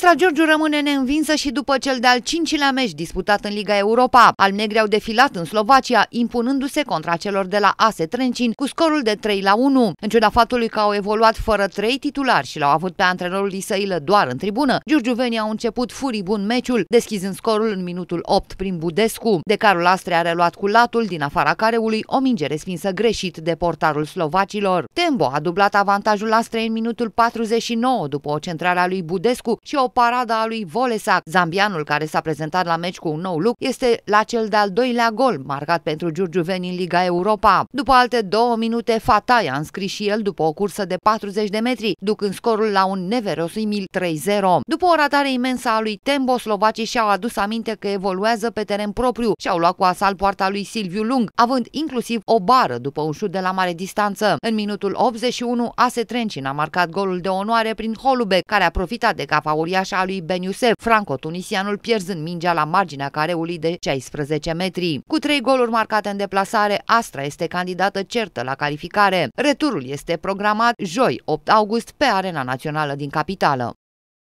Astra Giurgiu rămâne neînvinsă și după cel de-al cincilea meci disputat în Liga Europa. negri au defilat în Slovacia, impunându-se contra celor de la ASE Trencin cu scorul de 3 la 1. În ciuda faptului că au evoluat fără trei titulari și l-au avut pe antrenorul Isăilă doar în tribună, giurgiuvenii au început furibun meciul, deschizând scorul în minutul 8 prin Budescu. carul Astre a reluat cu latul din afara careului o minge respinsă greșit de portarul slovacilor. Tembo a dublat avantajul Astrei în minutul 49 după o centrare a lui Budescu și o Parada a lui Volesac. Zambianul care s-a prezentat la meci cu un nou look este la cel de-al doilea gol marcat pentru Veni în Liga Europa. După alte două minute, Fatai a înscris și el după o cursă de 40 de metri, ducând scorul la un neverosimil 3-0. După o ratare imensă a lui Tembo, slovacii și-au adus aminte că evoluează pe teren propriu și au luat cu asal poarta lui Silviu Lung, având inclusiv o bară după un șut de la mare distanță. În minutul 81, Ase Trencin a marcat golul de onoare prin Holubec, care a profitat de ca uriașă a lui Ben Youssef, franco-tunisianul pierzând mingea la marginea careului de 16 metri. Cu trei goluri marcate în deplasare, Astra este candidată certă la calificare. Returul este programat joi, 8 august, pe Arena Națională din capitală.